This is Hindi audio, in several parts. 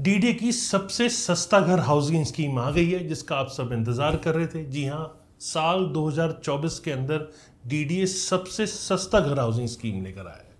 डीडी की सबसे सस्ता घर हाउसिंग स्कीम आ गई है जिसका आप सब इंतज़ार कर रहे थे जी हाँ साल 2024 के अंदर डीडीए सबसे सस्ता घर हाउसिंग स्कीम लेकर आया है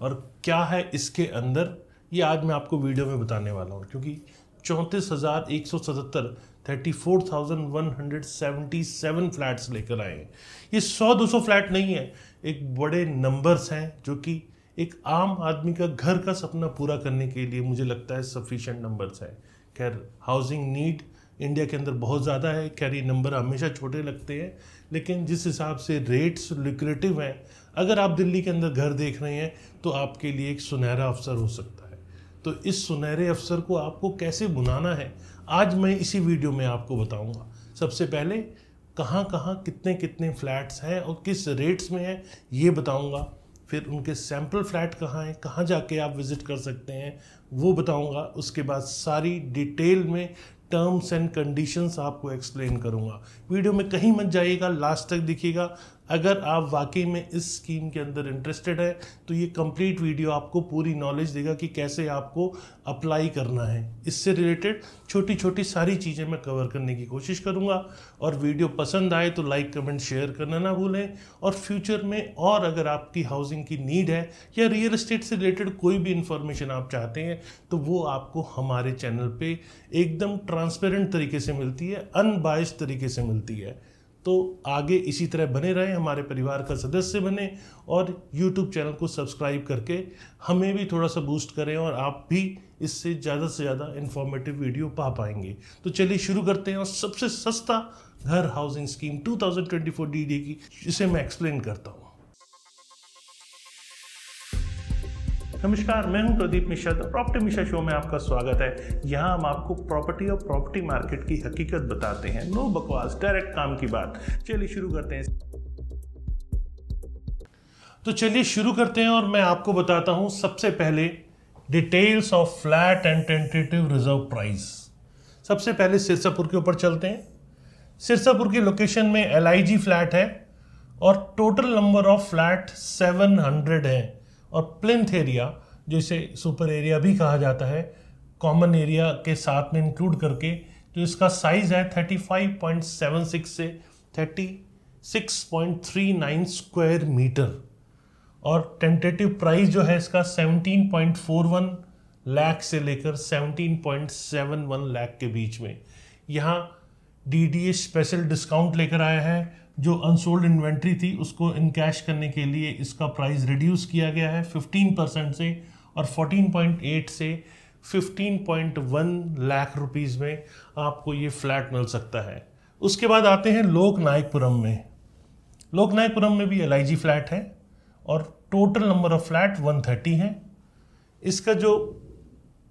और क्या है इसके अंदर ये आज मैं आपको वीडियो में बताने वाला हूँ क्योंकि चौंतीस हज़ार एक सौ सतहत्तर thirty four thousand one hundred seventy seven flats लेकर आए हैं ये सौ दो सौ फ्लैट नहीं है एक बड़े नंबर्स हैं जो कि एक आम आदमी का घर का सपना पूरा करने के लिए मुझे लगता है सफिशेंट नंबर्स है खैर हाउसिंग नीड इंडिया के अंदर बहुत ज़्यादा है खैर ये नंबर हमेशा छोटे लगते हैं लेकिन जिस हिसाब से रेट्स लिक्रेटिव हैं अगर आप दिल्ली के अंदर घर देख रहे हैं तो आपके लिए एक सुनहरा अवसर हो सकता है तो इस सुनहरे अवसर को आपको कैसे बुनाना है आज मैं इसी वीडियो में आपको बताऊंगा सबसे पहले कहाँ कहाँ कितने कितने फ्लैट्स हैं और किस रेट्स में हैं ये बताऊंगा फिर उनके सैम्पल फ्लैट कहाँ हैं कहाँ जाके आप विज़िट कर सकते हैं वो बताऊंगा उसके बाद सारी डिटेल में टर्म्स एंड कंडीशंस आपको एक्सप्लेन करूंगा वीडियो में कहीं मत जाइएगा लास्ट तक दिखिएगा अगर आप वाकई में इस स्कीम के अंदर इंटरेस्टेड है तो ये कंप्लीट वीडियो आपको पूरी नॉलेज देगा कि कैसे आपको अप्लाई करना है इससे रिलेटेड छोटी छोटी सारी चीज़ें मैं कवर करने की कोशिश करूँगा और वीडियो पसंद आए तो लाइक कमेंट शेयर करना ना भूलें और फ्यूचर में और अगर आपकी हाउसिंग की नीड है या रियल इस्टेट से रिलेटेड कोई भी इन्फॉर्मेशन आप चाहते हैं तो वो आपको हमारे चैनल पर एकदम ट्रांसपेरेंट तरीके से मिलती है अनबायस तरीके से मिलती है तो आगे इसी तरह बने रहें हमारे परिवार का सदस्य बने और यूट्यूब चैनल को सब्सक्राइब करके हमें भी थोड़ा सा बूस्ट करें और आप भी इससे ज़्यादा से ज़्यादा इन्फॉर्मेटिव वीडियो पा पाएंगे तो चलिए शुरू करते हैं और सबसे सस्ता घर हाउसिंग स्कीम 2024 डीडी की इसे मैं एक्सप्लेन करता हूँ नमस्कार मैं हूं प्रदीप मिश्रा प्रॉपर्टी मिश्रा शो में आपका स्वागत है यहां हम आपको प्रॉपर्टी और प्रॉपर्टी मार्केट की हकीकत बताते हैं नो बकवास डायरेक्ट काम की बात चलिए शुरू करते हैं तो चलिए शुरू करते हैं और मैं आपको बताता हूं सबसे पहले details of flat and tentative reserve price सबसे पहले सिरसापुर के ऊपर चलते हैं सिरसापुर की लोकेशन में एल फ्लैट है और टोटल नंबर ऑफ फ्लैट 700 है और प्लिंथ एरिया जो इसे सुपर एरिया भी कहा जाता है कॉमन एरिया के साथ में इंक्लूड करके जो तो इसका साइज़ है 35.76 से 36.39 स्क्वायर मीटर और टेंटेटिव प्राइस जो है इसका 17.41 लाख से लेकर 17.71 लाख के बीच में यहाँ डी स्पेशल डिस्काउंट लेकर आया है जो अनसोल्ड इन्वेंट्री थी उसको इन कैश करने के लिए इसका प्राइस रिड्यूस किया गया है 15 परसेंट से और 14.8 से 15.1 लाख रुपीस में आपको ये फ्लैट मिल सकता है उसके बाद आते हैं नायकपुरम में लोक नायकपुरम में भी एल फ्लैट है और टोटल नंबर ऑफ़ फ्लैट 130 है इसका जो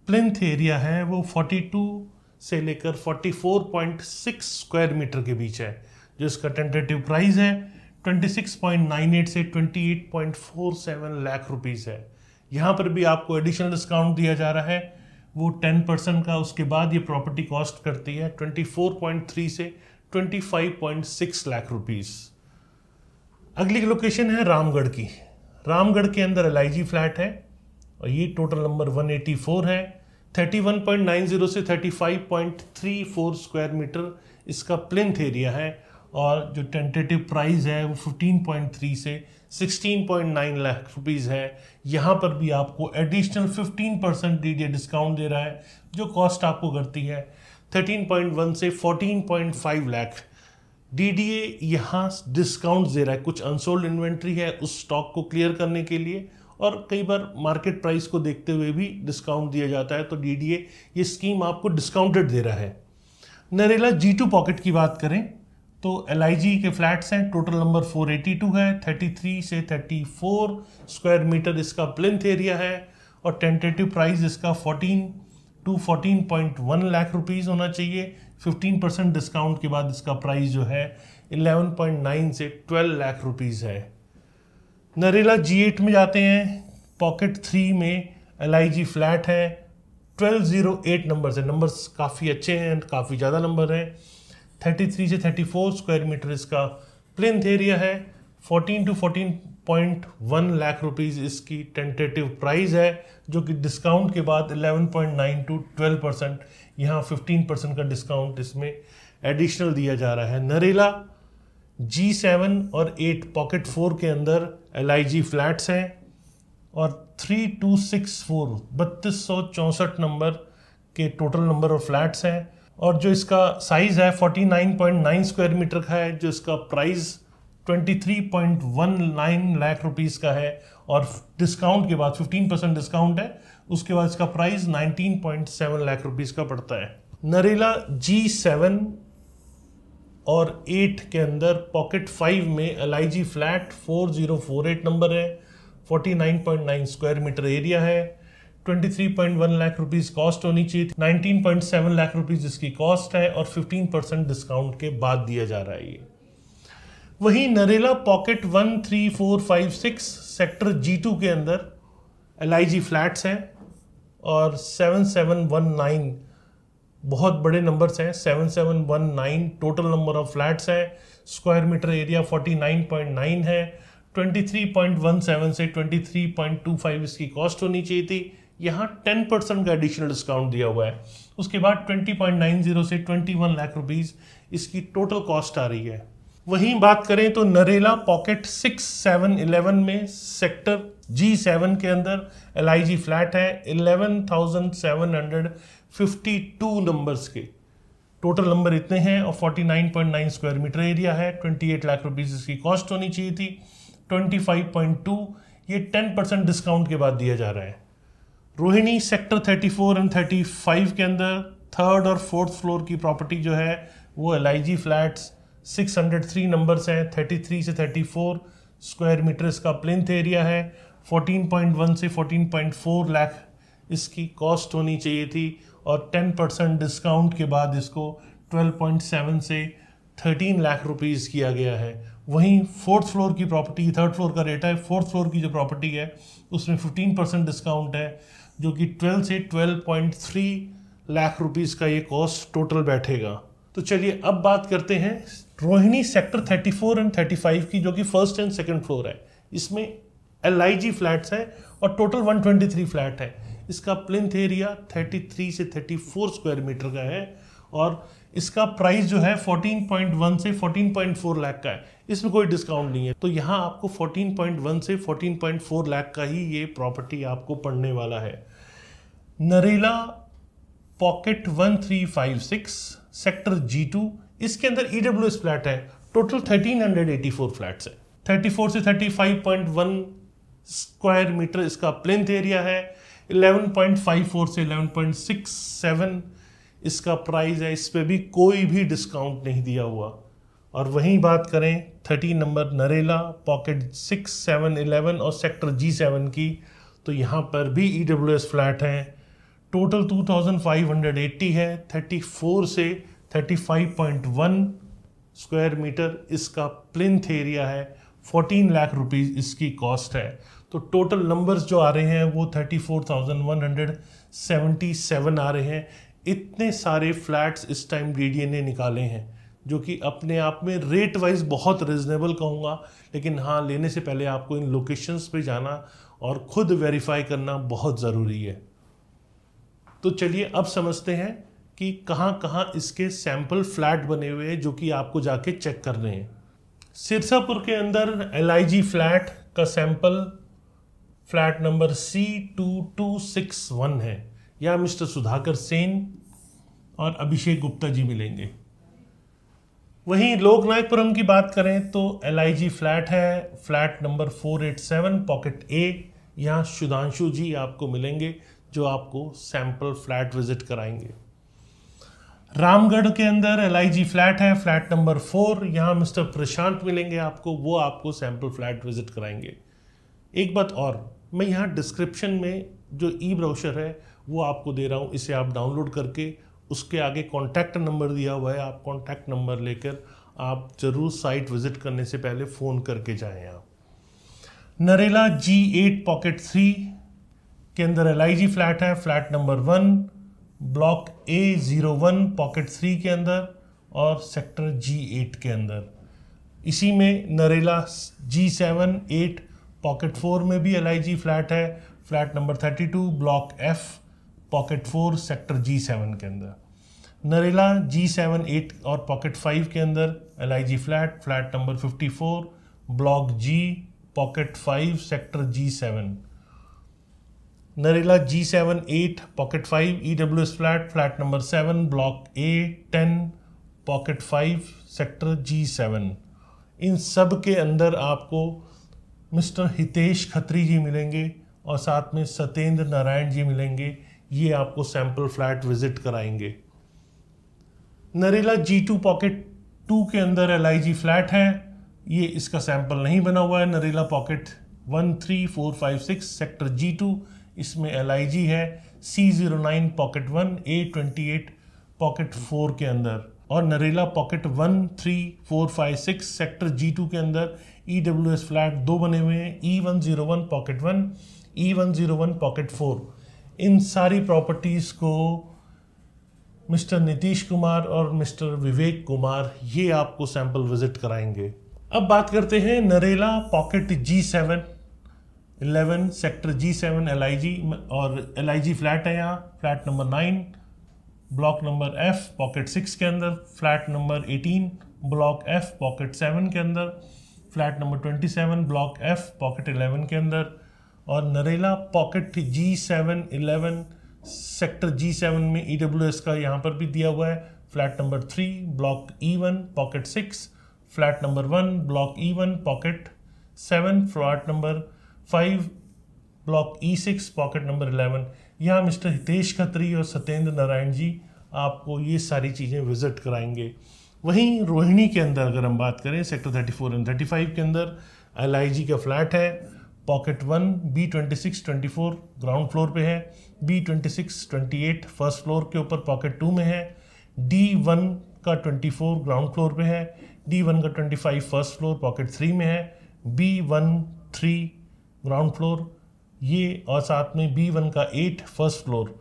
प्लिंथ एरिया है वो 42 से लेकर 44.6 स्क्वायर मीटर के बीच है जिसका टेंटेटिव प्राइस है 26.98 से 28.47 लाख रुपीस है यहाँ पर भी आपको एडिशनल डिस्काउंट दिया जा रहा है वो 10 परसेंट का उसके बाद ये प्रॉपर्टी कॉस्ट करती है 24.3 से 25.6 लाख रुपीस अगली लोकेशन है रामगढ़ की रामगढ़ के अंदर एल फ्लैट है और ये टोटल नंबर 184 है 31.90 से 35.34 स्क्वायर मीटर इसका प्लिंथ एरिया है और जो टेंटेटिव प्राइस है वो 15.3 से 16.9 लाख रुपीस है यहाँ पर भी आपको एडिशनल 15 परसेंट डी डिस्काउंट दे रहा है जो कॉस्ट आपको करती है 13.1 से 14.5 लाख डी डी ए यहाँ डिस्काउंट दे रहा है कुछ अनसोल्ड इन्वेंट्री है उस स्टॉक को क्लियर करने के लिए और कई बार मार्केट प्राइस को देखते हुए भी डिस्काउंट दिया जाता है तो डी डी ए ये स्कीम आपको डिस्काउंटेड दे रहा है नरेला जी टू पॉकेट की बात करें तो एल के फ्लैट्स हैं टोटल नंबर 482 है 33 से 34 स्क्वायर मीटर इसका प्लिंथ एरिया है और टेंटेटिव प्राइस इसका 14 टू 14.1 लाख रुपीस होना चाहिए 15 परसेंट डिस्काउंट के बाद इसका प्राइस जो है 11.9 से 12 लाख रुपीस है नरेला जी में जाते हैं पॉकेट थ्री में एल फ्लैट है 1208 नंबर है नंबर्स काफ़ी अच्छे हैं काफ़ी ज़्यादा नंबर हैं 33 से 34 स्क्वायर मीटर इसका प्लिंथ एरिया है 14 टू 14.1 लाख रुपीस इसकी टेंटेटिव प्राइस है जो कि डिस्काउंट के बाद 11.9 टू 12 परसेंट यहाँ फिफ्टीन परसेंट का डिस्काउंट इसमें एडिशनल दिया जा रहा है नरेला जी सेवन और एट पॉकेट फोर के अंदर एल आई जी फ्लैट्स हैं और थ्री टू सिक्स फोर बत्तीस सौ चौंसठ नंबर के टोटल नंबर ऑफ फ्लैट्स हैं और जो इसका साइज़ है 49.9 स्क्वायर मीटर का है जो इसका प्राइस 23.19 लाख रुपीस का है और डिस्काउंट के बाद 15 परसेंट डिस्काउंट है उसके बाद इसका प्राइस 19.7 लाख रुपीस का पड़ता है नरेला जी सेवन और एट के अंदर पॉकेट फाइव में L flat four zero four eight number है 49.9 स्क्वायर मीटर एरिया है 23.1 लाख रुपीस कॉस्ट होनी चाहिए 19.7 लाख रुपीस इसकी कॉस्ट है और 15 परसेंट डिस्काउंट के बाद दिया जा रहा है ये वहीं Narela pocket one three four five six sector G two के अंदर एल आई जी फ्लैट्स हैं और सेवन सेवन वन नाइन बहुत बड़े नंबर्स हैं seven seven one nine total number of flats हैं square metre area forty nine point nine है twenty three point one seven से twenty three point two five इसकी कॉस्ट होनी चाहिए थी यहाँ टेन परसेंट का एडिशनल डिस्काउंट दिया हुआ है उसके बाद ट्वेंटी पॉइंट नाइन जीरो से ट्वेंटी वन लाख रुपीज़ इसकी टोटल कॉस्ट आ रही है वहीं बात करें तो Narela pocket six seven eleven में सेक्टर जी सेवन के अंदर एल आई जी फ्लैट है eleven thousand seven hundred fifty two numbers के टोटल नंबर इतने हैं और forty nine point nine square metre area है ट्वेंटी एट लाख रुपीज़ इसकी कॉस्ट होनी चाहिए थी ट्वेंटी फाइव पॉइंट टू ये टेन परसेंट डिस्काउंट के बाद दिया जा रहा है रोहिणी सेक्टर 34 एंड 35 के अंदर थर्ड और फोर्थ फ्लोर की प्रॉपर्टी जो है वो L I G flats six hundred three numbers हैं थर्टी थ्री से थर्टी फोर स्क्वायर मीटर्स का प्लेंथ एरिया है फोर्टीन पॉइंट वन से फोर्टीन पॉइंट फोर लाख इसकी कॉस्ट होनी चाहिए थी और टेन परसेंट डिस्काउंट के बाद इसको ट्वेल्व पॉइंट सेवन से थर्टीन लाख रुपीज़ किया गया है वहीं फोर्थ फ्लोर की प्रॉपर्टी थर्ड फ्लोर का रेट है फोर्थ फ्लोर की जो प्रॉपर्टी है उसमें फिफ्टीन परसेंट डिस्काउंट है जो कि ट्वेल्व से twelve point three lakh rupees का ये कॉस्ट टोटल बैठेगा तो चलिए अब बात करते हैं Rohini sector thirty four and thirty five की जो कि फर्स्ट एंड सेकेंड फ्लोर है इसमें एल आई जी फ्लैट्स है और total one twenty three flat है इसका प्लिंथ एरिया थर्टी थ्री से थर्टी फोर स्क्वायर मीटर का है और इसका प्राइस जो है फोर्टीन पॉइंट वन से फोर्टीन पॉइंट फोर लाख का है इसमें कोई डिस्काउंट नहीं है तो यहाँ आपको 14.1 से 14.4 लाख का ही ये प्रॉपर्टी आपको पड़ने वाला है Narela pocket 1356 sector G two इसके अंदर ई डब्ल्यू फ्लैट है टोटल 1384 फ्लैट्स है 34 से 35.1 स्क्वायर मीटर इसका प्लेंथ एरिया है 11.54 से 11.67 इसका प्राइस है इस पर भी कोई भी डिस्काउंट नहीं दिया हुआ और वहीं बात करें thirteen number Narela pocket six seven eleven और सेक्टर जी सेवन की तो यहाँ पर भी ई डब्ल्यू एस फ्लैट हैं total two thousand five hundred eighty है थर्टी फोर से thirty five point one square metre इसका प्लिंथ एरिया है फोर्टीन लाख रुपीज़ इसकी कॉस्ट है तो टोटल नंबर्स जो आ रहे हैं वो thirty four thousand one hundred seventy seven आ रहे हैं इतने सारे फ्लैट्स इस टाइम डी ने निकाले हैं जो कि अपने आप में रेट वाइज बहुत रिजनेबल कहूँगा लेकिन हाँ लेने से पहले आपको इन लोकेशंस पे जाना और ख़ुद वेरीफाई करना बहुत ज़रूरी है तो चलिए अब समझते हैं कि कहाँ कहाँ इसके सैम्पल फ्लैट बने हुए हैं जो कि आपको जाके चेक करने हैं सिरसापुर के अंदर एल फ्लैट का sample flat number C two two six one है या मिस्टर सुधाकर सेन और अभिषेक गुप्ता जी मिलेंगे वहीं लोकनायकपुरम की बात करें तो एल फ्लैट है फ्लैट नंबर 487 पॉकेट ए यहाँ सुधांशु जी आपको मिलेंगे जो आपको सैंपल फ्लैट विजिट कराएंगे रामगढ़ के अंदर एल फ्लैट है फ्लैट नंबर फोर यहाँ मिस्टर प्रशांत मिलेंगे आपको वो आपको सैंपल फ्लैट विजिट कराएंगे एक बात और मैं यहाँ डिस्क्रिप्शन में जो ई ब्राउशर है वो आपको दे रहा हूँ इसे आप डाउनलोड करके उसके आगे कॉन्टैक्ट नंबर दिया हुआ है आप कॉन्टैक्ट नंबर लेकर आप ज़रूर साइट विज़िट करने से पहले फ़ोन करके जाएँ आप Narela G eight pocket three के अंदर एल फ्लैट है flat number one block A zero one pocket three के अंदर और सेक्टर जी एट के अंदर इसी में Narela G seven eight pocket four में भी एल फ्लैट है flat number thirty two block F pocket four sector G seven के अंदर नरेला जी सेवन एट और पॉकेट फाइव के अंदर L I G flat flat number fifty four block G pocket five sector G seven Narela G seven eight pocket five E W S flat flat number seven block A ten pocket five sector G seven इन सब के अंदर आपको मिस्टर हितेश खत्री जी मिलेंगे और साथ में सत्येंद्र नारायण जी मिलेंगे ये आपको सैंपल फ्लैट विजिट कराएंगे Narela G two pocket two के अंदर एल फ्लैट है ये इसका सैंपल नहीं बना हुआ है Narela pocket one three four five six sector G two इसमें एल है C zero nine pocket one A twenty eight pocket four के अंदर और Narela pocket one three four five six sector G two के अंदर ई डब्ल्यू एस फ्लैट दो बने हुए हैं E one zero one pocket one E one zero one pocket four इन सारी प्रॉपर्टीज़ को मिस्टर नीतीश कुमार और मिस्टर विवेक कुमार ये आपको सैंपल विजिट कराएंगे अब बात करते हैं Narela pocket G seven eleven sector G seven L I G और एल आई जी फ्लैट है यहाँ flat number nine block number F pocket six के अंदर flat number eighteen block F pocket seven के अंदर flat number twenty seven block F pocket eleven के अंदर और Narela pocket G seven eleven sector G seven में ई डब्ल्यू एस का यहाँ पर भी दिया हुआ है flat number three block E e one pocket six flat number one block E e one pocket seven flat number five block E e six pocket number eleven यहाँ मिस्टर हितेश खत्री और सत्येंद्र नारायण जी आपको ये सारी चीज़ें विजिट कराएंगे वहीं रोहिणी के अंदर अगर हम बात करें sector thirty four and thirty five के अंदर एल का फ्लैट है pocket one B twenty six twenty four ground floor पे है B twenty six twenty eight first floor के ऊपर पॉकेट टू में है डी वन का ट्वेंटी फोर ग्राउंड फ्लोर पे है डी वन का twenty five first floor pocket three में है B one three ground floor ये और साथ में बी वन का eight first floor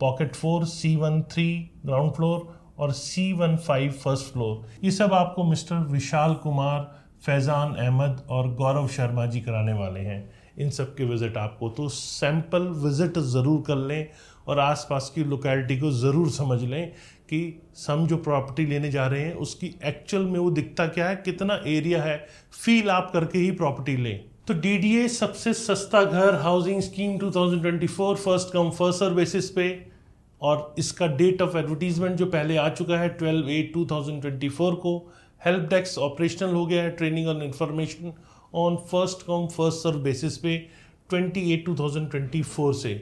pocket four C one three ground floor और C one five first floor ये सब आपको मिस्टर विशाल कुमार फैज़ान अहमद और गौरव शर्मा जी कराने वाले हैं इन सब के विज़िट आपको तो सैम्पल विज़िट ज़रूर कर लें और आसपास की लोकेलिटी को ज़रूर समझ लें कि हम जो प्रॉपर्टी लेने जा रहे हैं उसकी एक्चुअल में वो दिखता क्या है कितना एरिया है फील आप करके ही प्रॉपर्टी लें तो डी सबसे सस्ता घर housing scheme 2024 first come first serve basis पे और इसका डेट ऑफ एडवर्टीजमेंट जो पहले आ चुका है ट्वेल्व एट टू को हेल्प डेस्क ऑपरेशनल हो गया है training on information on first come first serve basis पे 28 2024 से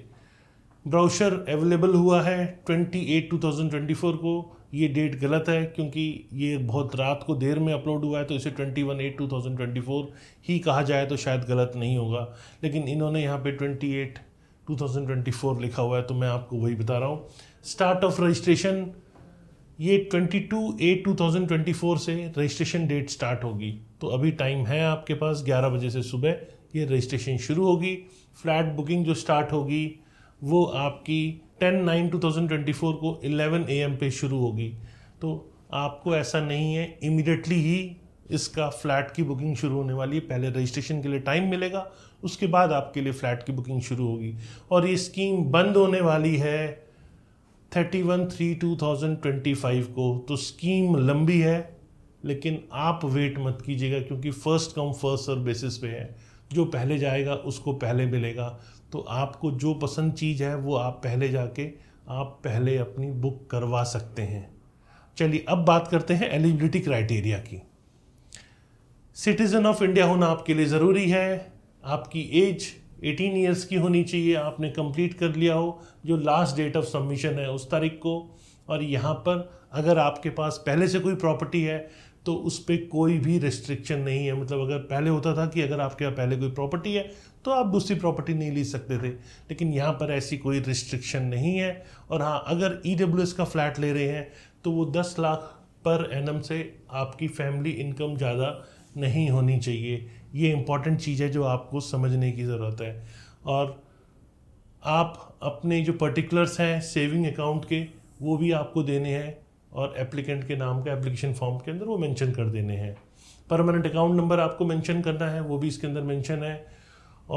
ब्राउशर अवेलेबल हुआ है 28 2024 को ये डेट गलत है क्योंकि ये बहुत रात को देर में अपलोड हुआ है तो इसे 21 एट 2024 ही कहा जाए तो शायद गलत नहीं होगा लेकिन इन्होंने यहाँ पे 28 2024 लिखा हुआ है तो मैं आपको वही बता रहा हूँ स्टार्ट ऑफ रजिस्ट्रेशन ये 22 एट 2024 से रजिस्ट्रेशन डेट स्टार्ट होगी तो अभी टाइम है आपके पास 11 बजे से सुबह ये रजिस्ट्रेशन शुरू होगी फ्लैट बुकिंग जो स्टार्ट होगी वो आपकी 10 नाइन 2024 को 11 एम पे शुरू होगी तो आपको ऐसा नहीं है इमिडिएटली ही इसका फ्लैट की बुकिंग शुरू होने वाली है पहले रजिस्ट्रेशन के लिए टाइम मिलेगा उसके बाद आपके लिए फ़्लैट की बुकिंग शुरू होगी और ये स्कीम बंद होने वाली है thirty one three two thousand twenty five को तो स्कीम लंबी है लेकिन आप वेट मत कीजिएगा क्योंकि first come first serve basis पे है जो पहले जाएगा उसको पहले मिलेगा तो आपको जो पसंद चीज़ है वो आप पहले जाके आप पहले अपनी बुक करवा सकते हैं चलिए अब बात करते हैं एलिजिबिलिटी क्राइटेरिया की सिटीज़न ऑफ इंडिया होना आपके लिए ज़रूरी है आपकी एज एटीन ईयर्स की होनी चाहिए आपने कंप्लीट कर लिया हो जो लास्ट डेट ऑफ सबमिशन है उस तारीख को और यहाँ पर अगर आपके पास पहले से कोई प्रॉपर्टी है तो उस पर कोई भी रिस्ट्रिक्शन नहीं है मतलब अगर पहले होता था कि अगर आपके यहाँ पहले कोई प्रॉपर्टी है तो आप दूसरी प्रॉपर्टी नहीं ले सकते थे लेकिन यहाँ पर ऐसी कोई रिस्ट्रिक्शन नहीं है और हाँ अगर ई e का फ्लैट ले रहे हैं तो वो दस लाख पर एनम से आपकी फैमिली इनकम ज़्यादा नहीं होनी चाहिए ये इम्पॉर्टेंट चीज़ है जो आपको समझने की ज़रूरत है और आप अपने जो पर्टिकुलर्स हैं सेविंग अकाउंट के वो भी आपको देने हैं और एप्लीकेंट के नाम का एप्लीकेशन फॉर्म के अंदर वो मेंशन कर देने हैं परमानेंट अकाउंट नंबर आपको मेंशन करना है वो भी इसके अंदर मेंशन है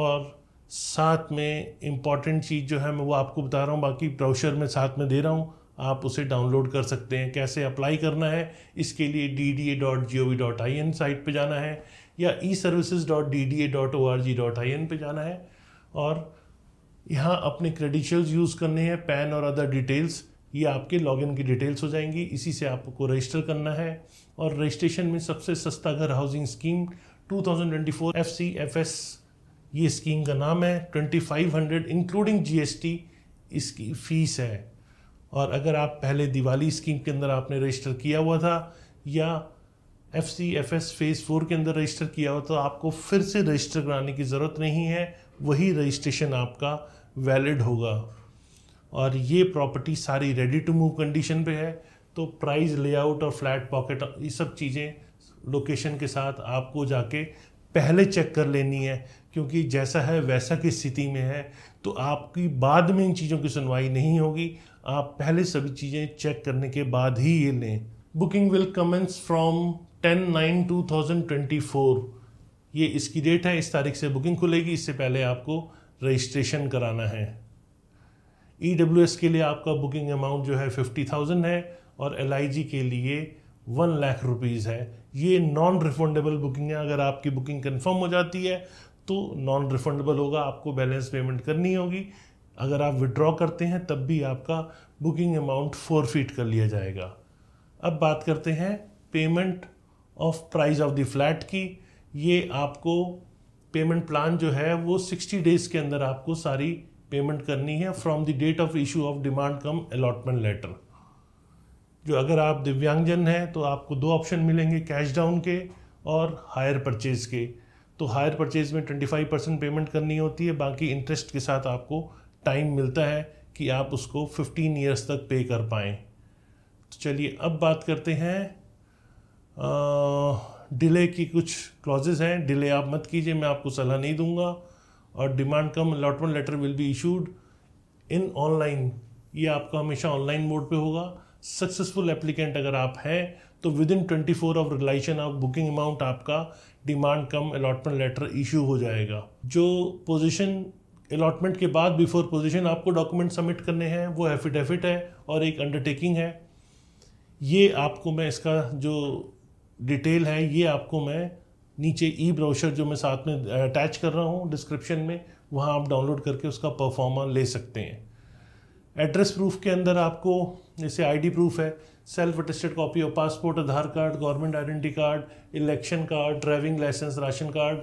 और साथ में इम्पॉर्टेंट चीज़ जो है मैं वो आपको बता रहा हूँ बाकी ब्राउशर में साथ में दे रहा हूँ आप उसे डाउनलोड कर सकते हैं कैसे अप्लाई करना है इसके लिए D D A dot G O V dot I N site पर जाना है या E services dot D D A dot O R G dot I N पर जाना है और यहाँ अपने क्रेडिशियल्स यूज़ करने हैं पैन और अदर डिटेल्स ये आपके लॉगिन की डिटेल्स हो जाएंगी इसी से आपको रजिस्टर करना है और रजिस्ट्रेशन में सबसे सस्ता घर हाउसिंग स्कीम 2024 एफसीएफएस ये स्कीम का नाम है 2500 इंक्लूडिंग जीएसटी इसकी फ़ीस है और अगर आप पहले दिवाली स्कीम के अंदर आपने रजिस्टर किया हुआ था या F C F S phase four के अंदर रजिस्टर किया हो तो आपको फिर से रजिस्टर कराने की ज़रूरत नहीं है वही रजिस्ट्रेशन आपका वैलिड होगा और ये प्रॉपर्टी सारी रेडी टू मूव कंडीशन पे है तो प्राइस लेआउट और फ्लैट पॉकेट ये सब चीज़ें लोकेशन के साथ आपको जाके पहले चेक कर लेनी है क्योंकि जैसा है वैसा की स्थिति में है तो आपकी बाद में इन चीज़ों की सुनवाई नहीं होगी आप पहले सभी चीज़ें चेक करने के बाद ही ये लें booking will commence from ten nine two thousand twenty four ये इसकी डेट है इस तारीख से बुकिंग खुलेगी इससे पहले आपको रजिस्ट्रेशन कराना है ई डब्ल्यू एस के लिए आपका बुकिंग अमाउंट जो है फिफ्टी थाउजेंड है और एल आई जी के लिए वन लाख रुपीज़ है ये नॉन रिफंडेबल बुकिंग है अगर आपकी बुकिंग कंफर्म हो जाती है तो नॉन रिफंडेबल होगा आपको बैलेंस पेमेंट करनी होगी अगर आप विड्रॉ करते हैं तब भी आपका बुकिंग अमाउंट फोर फीट कर लिया जाएगा अब बात करते हैं payment of price of the flat की ये आपको पेमेंट प्लान जो है वो 60 डेज़ के अंदर आपको सारी पेमेंट करनी है from the date of issue of demand cum allotment letter जो अगर आप दिव्यांगजन हैं तो आपको दो ऑप्शन मिलेंगे कैश डाउन के और हायर परचेज़ के तो हायर परचेज़ में 25 परसेंट पेमेंट करनी होती है बाकी इंटरेस्ट के साथ आपको टाइम मिलता है कि आप उसको 15 इयर्स तक पे कर पाएँ तो चलिए अब बात करते हैं डिले की कुछ क्लॉजेज हैं डिले आप मत कीजिए मैं आपको सलाह नहीं दूंगा और demand cum allotment letter will be issued in online ये आपका हमेशा ऑनलाइन मोड पे होगा सक्सेसफुल एप्लीकेंट अगर आप हैं तो within twenty four of realisation of booking amount आपका demand cum allotment letter issue हो जाएगा जो पोजिशन अलॉटमेंट के बाद बिफोर पोजिशन आपको डॉक्यूमेंट सबमिट करने हैं वो एफिडेविट है और एक अंडरटेकिंग है ये आपको मैं इसका जो डिटेल है ये आपको मैं नीचे ई ब्राउशर जो मैं साथ में अटैच कर रहा हूँ डिस्क्रिप्शन में वहाँ आप डाउनलोड करके उसका परफॉर्मा ले सकते हैं एड्रेस प्रूफ के अंदर आपको जैसे आईडी प्रूफ है self attested copy of passport Aadhaar card government identity card election card driving licence ration card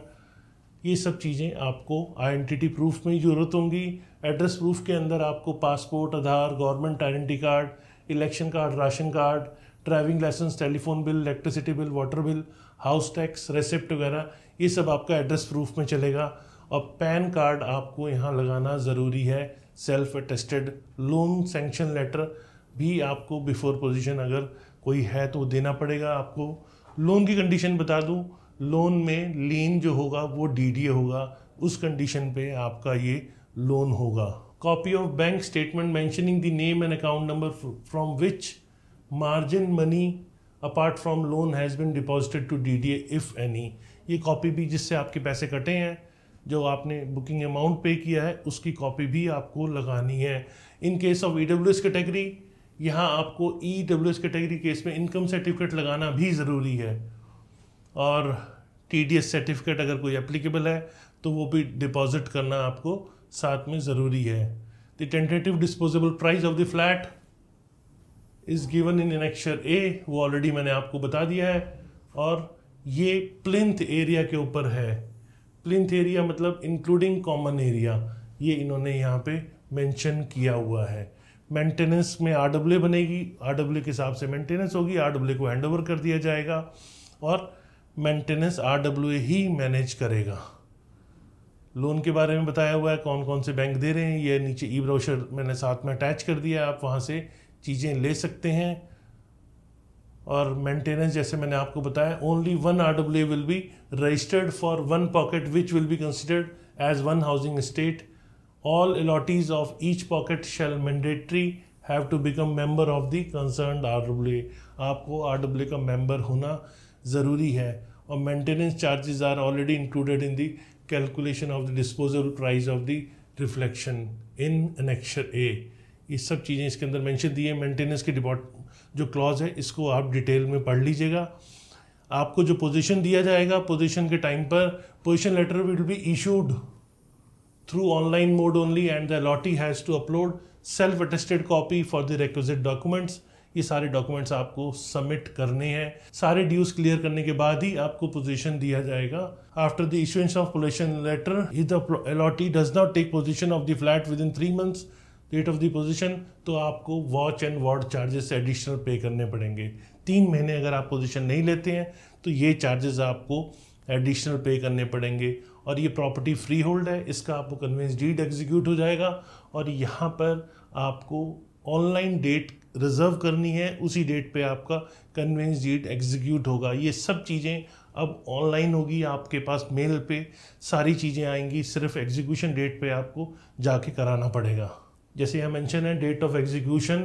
ये सब चीज़ें आपको आइडेंटिटी प्रूफ में ज़रूरत होंगी एड्रेस प्रूफ के अंदर आपको passport Aadhaar government identity card election card ration card driving licence telephone bill electricity bill water bill house tax receipt वगैरह ये सब आपका एड्रेस प्रूफ में चलेगा और पैन कार्ड आपको यहाँ लगाना ज़रूरी है self attested loan sanction letter भी आपको बिफोर पोजीशन अगर कोई है तो देना पड़ेगा आपको लोन की कंडीशन बता दूँ लोन में लीन जो होगा वो डी होगा उस कंडीशन पे आपका ये लोन होगा copy of bank statement mentioning the name and account number from which margin money apart from loan has been deposited to D D if any ये कॉपी भी जिससे आपके पैसे कटे हैं जो आपने बुकिंग अमाउंट पे किया है उसकी कॉपी भी आपको लगानी है in case of E W S category यहाँ आपको E W S category case में इनकम सर्टिफिकेट लगाना भी ज़रूरी है और टी डी एस सर्टिफिकेट अगर कोई एप्लीकेबल है तो वो भी डिपॉजिट करना आपको साथ में ज़रूरी है the tentative disposable price of the flat is given in annexure A वो ऑलरेडी मैंने आपको बता दिया है और ये प्लिंथ एरिया के ऊपर है प्लिंथ एरिया मतलब इंक्लूडिंग कॉमन एरिया ये इन्होंने यहाँ पे मेंशन किया हुआ है मेंटेनेंस में आर डब्ल्यू बनेगी आर डब्ल्यू के हिसाब से मेंटेनेंस होगी आर डब्ल्यू को हैंड ओवर कर दिया जाएगा और मेंटेनेंस आर डब्ल्यू ही मैनेज करेगा लोन के बारे में बताया हुआ है कौन कौन से बैंक दे रहे हैं ये नीचे ई ब्रोशर मैंने साथ में अटैच कर दिया है आप वहाँ से चीज़ें ले सकते हैं और मेंटेनेंस जैसे मैंने आपको बताया only one R W will be registered for one pocket which will be considered as one housing estate all allottees of each pocket shall mandatory have to become member of the concern R W आपको आर डब्ल्यू का मेंबर होना ज़रूरी है और maintenance charges are already included in the calculation of the disposal price of the reflection in annexure A ये सब चीज़ें इसके अंदर मेंशन दी है मेंटेनेंस के डिपॉट जो क्लॉज है इसको आप डिटेल में पढ़ लीजिएगा आपको जो पोजीशन दिया जाएगा पोजीशन के टाइम पर possession letter will be issued through online mode only and the allottee has to upload self attested copy for the requisite documents ये सारे डॉक्यूमेंट्स आपको सबमिट करने हैं सारे ड्यूज क्लियर करने के बाद ही आपको पोजीशन दिया जाएगा after the issuance of possession letter is the allottee does not take possession of the flat within three months date of the possession तो आपको watch and ward charges additional पे करने पड़ेंगे तीन महीने अगर आप पोजीशन नहीं लेते हैं तो ये चार्जेस आपको एडिशनल पे करने पड़ेंगे और ये प्रॉपर्टी फ्री होल्ड है इसका आपको कन्वेंस डीड एग्जीक्यूट हो जाएगा और यहाँ पर आपको ऑनलाइन डेट रिज़र्व करनी है उसी डेट पे आपका कन्वेंस डीड एग्जीक्यूट होगा ये सब चीज़ें अब ऑनलाइन होगी आपके पास मेल पे सारी चीज़ें आएंगी सिर्फ एग्जीक्यूशन डेट पे आपको जाके कराना पड़ेगा जैसे यहाँ मैंशन है date of execution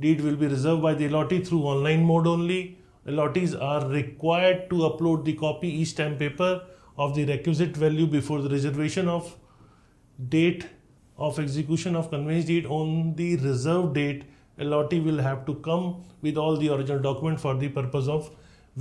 deed will be reserve by the allottee through online mode only allottees are required to upload the copy E stamp paper of the requisite value before the reservation of date of execution of conveyance deed on the reserve date allottee will have to come with all the original document for the purpose of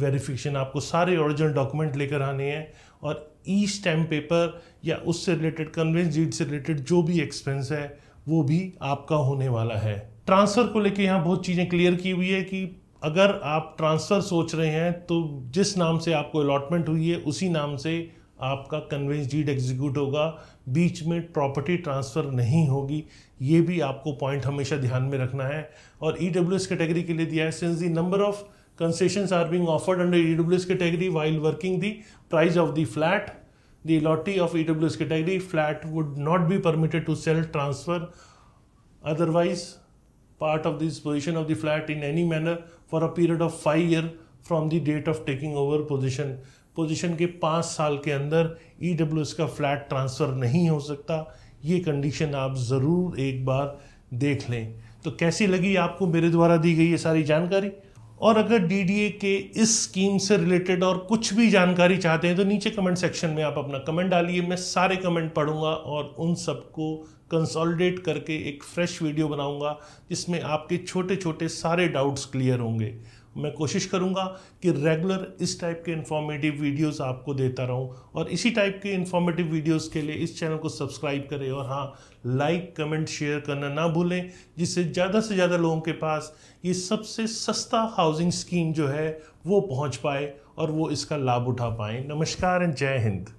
verification आपको सारे ऑरिजिनल डॉक्यूमेंट लेकर आने हैं और ई स्टैम्प पेपर या उससे रिलेटेड कन्वेंस डीट से रिलेटेड जो भी एक्सपेंस है वो भी आपका होने वाला है ट्रांसफ़र को लेके यहाँ बहुत चीज़ें क्लियर की हुई है कि अगर आप ट्रांसफ़र सोच रहे हैं तो जिस नाम से आपको अलॉटमेंट हुई है उसी नाम से आपका कन्वेंस डीड एग्जीक्यूट होगा बीच में प्रॉपर्टी ट्रांसफ़र नहीं होगी ये भी आपको पॉइंट हमेशा ध्यान में रखना है और ई डब्ल्यू एस कैटेगरी के लिए दिया है since the number of concessions offered under E W S category while working the price of the flat the lottery of EWS category flat would not be permitted to sell, transfer, otherwise part of this position of the flat in any manner for a period of five year from the date of taking over position. Possession के पाँच साल के अंदर ई का फ्लैट ट्रांसफ़र नहीं हो सकता ये कंडीशन आप ज़रूर एक बार देख लें तो कैसी लगी आपको मेरे द्वारा दी गई ये सारी जानकारी और अगर डी के इस स्कीम से रिलेटेड और कुछ भी जानकारी चाहते हैं तो नीचे कमेंट सेक्शन में आप अपना कमेंट डालिए मैं सारे कमेंट पढ़ूंगा और उन सबको कंसोलिडेट करके एक फ्रेश वीडियो बनाऊंगा जिसमें आपके छोटे छोटे सारे डाउट्स क्लियर होंगे मैं कोशिश करूंगा कि रेगुलर इस टाइप के इन्फॉर्मेटिव वीडियोस आपको देता रहूं और इसी टाइप के इन्फॉर्मेटिव वीडियोस के लिए इस चैनल को सब्सक्राइब करें और हाँ लाइक कमेंट शेयर करना ना भूलें जिससे ज़्यादा से ज़्यादा लोगों के पास ये सबसे सस्ता हाउसिंग स्कीम जो है वो पहुंच पाए और वो इसका लाभ उठा पाएँ नमस्कार एंड जय हिंद